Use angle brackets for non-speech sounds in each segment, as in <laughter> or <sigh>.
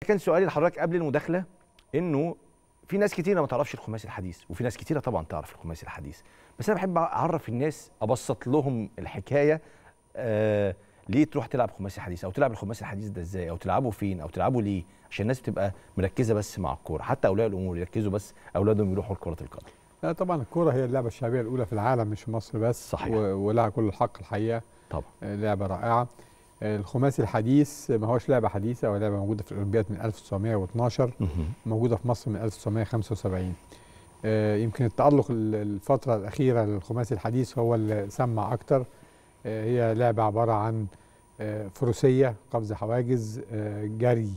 كان سؤالي لحضرتك قبل المداخله انه في ناس كتيره ما تعرفش الخماسي الحديث وفي ناس كتيره طبعا تعرف الخماسي الحديث بس انا بحب اعرف الناس ابسط لهم الحكايه آه ليه تروح تلعب خماسي حديث او تلعب الخماسي الحديث ده ازاي او تلعبه فين او تلعبه ليه عشان الناس تبقى مركزه بس مع الكوره حتى اولياء الامور يركزوا بس اولادهم يروحوا لكره القدم لا طبعا الكوره هي اللعبه الشعبيه الاولى في العالم مش في مصر بس صحيح ولها كل الحق الحقيقه طبعا آه، لعبه رائعه الخماسي الحديث ما هوش لعبه حديثه ولا لعبه موجوده في الاولمبياد من 1912 موجوده في مصر من 1975 آه، يمكن التألق الفترة الأخيرة للخماسي الحديث هو اللي سمع أكتر آه، هي لعبة عبارة عن آه، فروسية قفز حواجز جري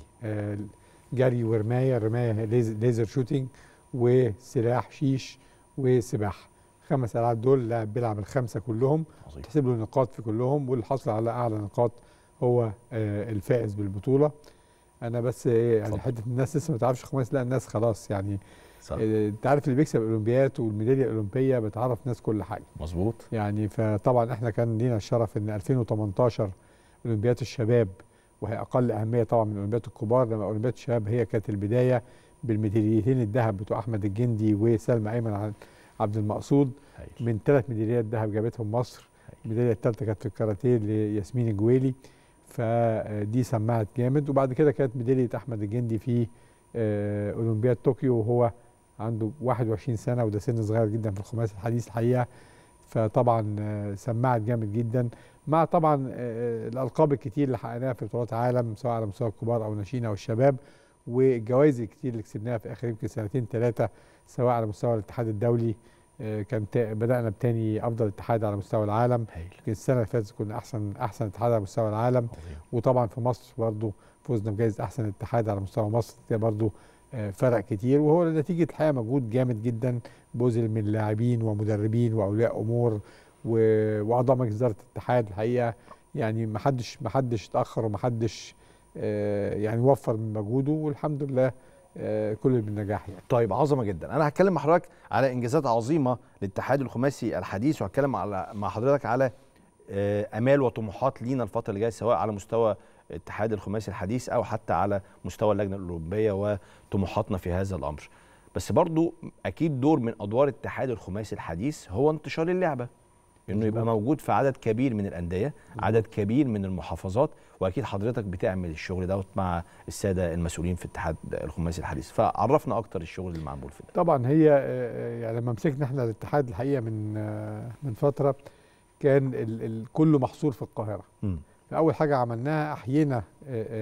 جري ورماية رماية ليزر شوتينج وسلاح شيش وسباحة خمس العاب دول لاعب بيلعب الخمسه كلهم تحسب له نقاط في كلهم واللي حصل على اعلى نقاط هو آه، الفائز بالبطوله انا بس ايه يعني حته الناس لسه ما تعرفش خماس لا الناس خلاص يعني آه، انت عارف اللي بيكسب الاولمبيات والميداليه الاولمبيه بتعرف ناس كل حاجه مظبوط يعني فطبعا احنا كان لينا الشرف ان 2018 اولمبيات الشباب وهي اقل اهميه طبعا من اولمبيات الكبار لما اولمبيات الشباب هي كانت البدايه بالميداليتين الذهب بتوع احمد الجندي وسلمى ايمن عبد المقصود من ثلاث ميداليات ذهب جابتهم مصر الميداليه الثالثه كانت في الكاراتيه لياسمين الجويلي فدي سمعت جامد وبعد كده كانت ميداليه احمد الجندي في آه، اولمبياد طوكيو وهو عنده 21 سنه وده سن صغير جدا في الخماس الحديث الحقيقه فطبعا آه، سمعت جامد جدا مع طبعا آه، الالقاب الكتير اللي حققناها في بطولات عالم سواء على مستوى الكبار او الناشئين او الشباب والجوائز الكتير اللي كسبناها في اخر يمكن سنتين ثلاثه سواء على مستوى الاتحاد الدولي آه، كان بدانا بتاني افضل اتحاد على مستوى العالم يمكن السنه اللي فاتت كنا احسن احسن اتحاد على مستوى العالم وطبعا في مصر برضه فزنا بجائزه احسن اتحاد على مستوى مصر ده برضه آه، فرق كتير وهو نتيجه الحقيقه مجهود جامد جدا بذل من لاعبين ومدربين واولياء امور واعضاء مجلس اداره الاتحاد الحقيقه يعني ما حدش ما حدش اتاخر وما حدش آه، يعني وفر من مجهوده والحمد لله آه، كل بالنجاح يعني. طيب عظمه جدا انا هتكلم مع حضرتك على انجازات عظيمه للاتحاد الخماسي الحديث وهتكلم على مع حضرتك على آه، امال وطموحات لينا الفتره اللي جايه سواء على مستوى الاتحاد الخماسي الحديث او حتى على مستوى اللجنه الاولمبيه وطموحاتنا في هذا الامر بس برضو اكيد دور من ادوار الاتحاد الخماسي الحديث هو انتشار اللعبه انه يبقى موجود في عدد كبير من الانديه عدد كبير من المحافظات واكيد حضرتك بتعمل الشغل دوت مع الساده المسؤولين في اتحاد الخماسي الحديث فعرفنا اكتر الشغل اللي معمول في ده طبعا هي آه، آه، يعني لما مسكنا احنا الاتحاد الحقيقه من آه، من فتره كان ال ال كله محصور في القاهره فاول حاجه عملناها احيينا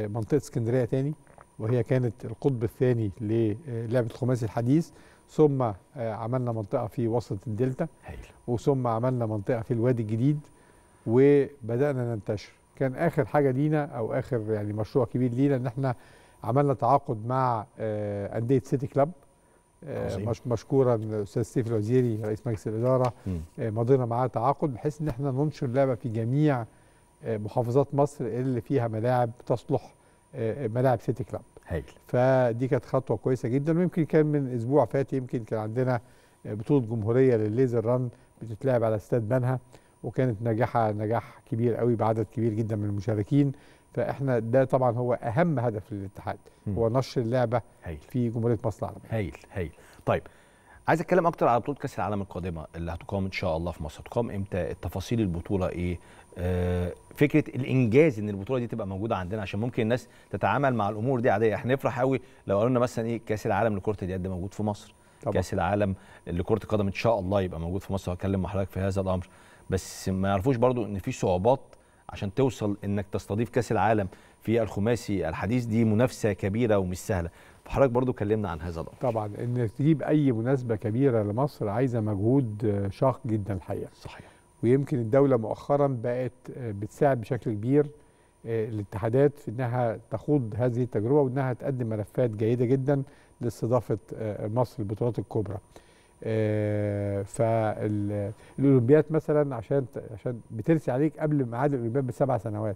منطقه اسكندريه تاني وهي كانت القطب الثاني للعبه الخماسي الحديث ثم آه، عملنا منطقه في وسط الدلتا هيل. وثم عملنا منطقه في الوادي الجديد وبدانا ننتشر كان اخر حاجه لينا او اخر يعني مشروع كبير لينا ان احنا عملنا تعاقد مع آه، انديه سيتي كلاب آه، مش مشكورا الاستاذ سيف الوزيري رئيس مجلس الاداره مضينا معاه تعاقد بحيث ان احنا ننشر لعبه في جميع محافظات مصر اللي فيها ملاعب تصلح ملاعب سيتي كلاب هايل فدي كانت خطوه كويسه جدا ويمكن كان من اسبوع فات يمكن كان عندنا بطوله جمهوريه للليزر ران بتتلعب على استاد بنها وكانت ناجحه نجاح كبير قوي بعدد كبير جدا من المشاركين فاحنا ده طبعا هو اهم هدف للاتحاد هو نشر اللعبه هايل. في جمهوريه مصر العربيه هايل هايل طيب عايز اتكلم اكتر على بطوله كاس العالم القادمه اللي هتقام ان شاء الله في مصر هتقام امتى التفاصيل البطوله ايه آه فكره الانجاز ان البطوله دي تبقى موجوده عندنا عشان ممكن الناس تتعامل مع الامور دي عاديه احنا نفرح قوي لو قالوا لنا مثلا ايه كاس العالم لكره اليد موجود في مصر طبعا. كاس العالم لكره القدم ان شاء الله يبقى موجود في مصر هتكلم مع حضرتك في هذا الامر بس ما يعرفوش برضو ان في صعوبات عشان توصل انك تستضيف كاس العالم في الخماسي الحديث دي منافسه كبيره ومش سهله حضرتك برضو كلمنا عن هذا الامر طبعا ان تجيب اي مناسبه كبيره لمصر عايزه مجهود آه، شاق جدا الحقيقه صحيح ويمكن الدوله مؤخرا بقت آه، بتساعد بشكل كبير آه، الاتحادات في انها تخوض هذه التجربه وانها تقدم ملفات جيده جدا لاستضافه مصر البطولات الكبرى آه، فالاولمبيات مثلا عشان عشان بترسي عليك قبل ميعاد الاولمبياد بسبع سنوات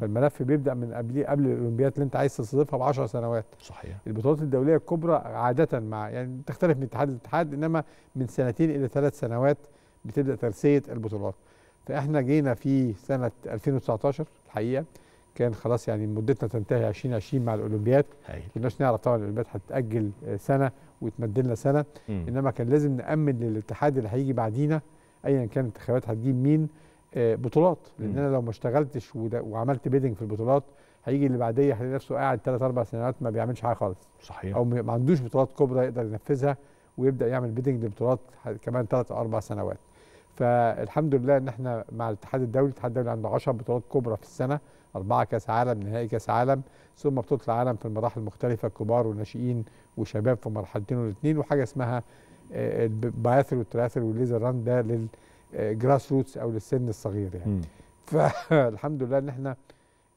فالملف بيبدا من قبل قبل الاولمبياد اللي انت عايز تستضيفها ب 10 سنوات صحيح البطولات الدوليه الكبرى عاده مع يعني تختلف من اتحاد لاتحاد انما من سنتين الى ثلاث سنوات بتبدا ترسيه البطولات فاحنا جينا في سنه 2019 الحقيقه كان خلاص يعني مدتنا تنتهي 2020 مع الاولمبياد ما كناش نعرف طبعا الاولمبياد هتتاجل سنه وتمد لنا سنه مم. انما كان لازم نامن للاتحاد اللي هيجي بعدينا ايا كانت الانتخابات هتجيب مين آه بطولات لان مم. انا لو ما اشتغلتش وعملت بيدنج في البطولات هيجي اللي بعديه هيلاقي نفسه قاعد ثلاث اربع سنوات ما بيعملش حاجه خالص صحيح او ما عندوش بطولات كبرى يقدر ينفذها ويبدا يعمل بيدنج لبطولات كمان ثلاث او اربع سنوات فالحمد لله ان احنا مع الاتحاد الدولي الاتحاد الدولي عنده 10 بطولات كبرى في السنه أربعة كأس عالم نهائي كأس عالم ثم بطولة العالم في المراحل المختلفة كبار وناشئين وشباب في مرحلتين والاثنين وحاجة اسمها البياثل والتراثل والليزر ران ده للجراس آه، روتس أو للسن الصغير يعني م. <laughs> فالحمد لله إن احنا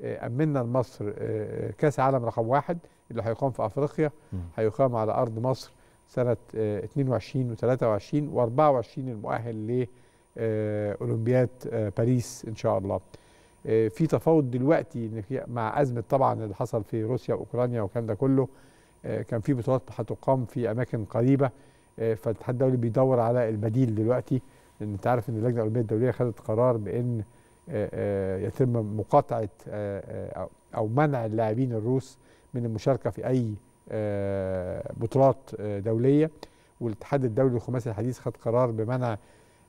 آه، أمنا لمصر آه، كأس عالم رقم واحد اللي هيقام في أفريقيا هيقام على أرض مصر سنة 22 و23 و24 المؤهل لاولمبياد باريس إن شاء الله آه، في تفاوض دلوقتي مع ازمه طبعا اللي حصل في روسيا واوكرانيا والكلام ده كله آه، كان في بطولات هتقام في اماكن قريبه آه، فالاتحاد الدولي بيدور على البديل دلوقتي لان انت عارف ان اللجنه الاولمبيه الدوليه خدت قرار بان يتم مقاطعه او منع اللاعبين الروس من المشاركه في اي بطولات دوليه والاتحاد الدولي الخماسي الحديث خد قرار بمنع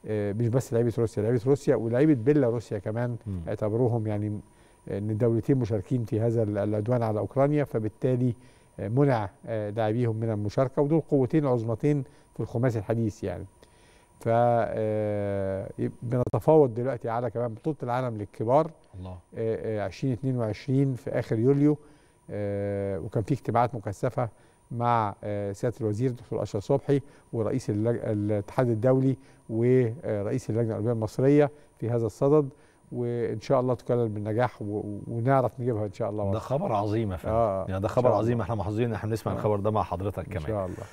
آه، مش بس لعيبه روسيا لعيبه روسيا ولعيبه بيلاروسيا كمان اعتبروهم يعني آه، ان الدولتين مشاركين في هذا العدوان على اوكرانيا فبالتالي آه، منع لاعبيهم من المشاركه ودول قوتين عظمتين في الخماس الحديث يعني ف بنتفاوض دلوقتي على كمان بطوله العالم للكبار الله 2022 في اخر يوليو وكان في اجتماعات مكثفه مع آه، سياده الوزير دكتور اشرف صبحي ورئيس الاتحاد الدولي ورئيس اللجنه الاولمبيه المصريه في هذا الصدد وان شاء الله تكلل بالنجاح ونعرف نجيبها ان شاء الله ده خبر عظيم يا فندم آه يعني ده خبر عظيم احنا محظوظين ان احنا نسمع آه الخبر ده مع حضرتك كمان ان شاء الله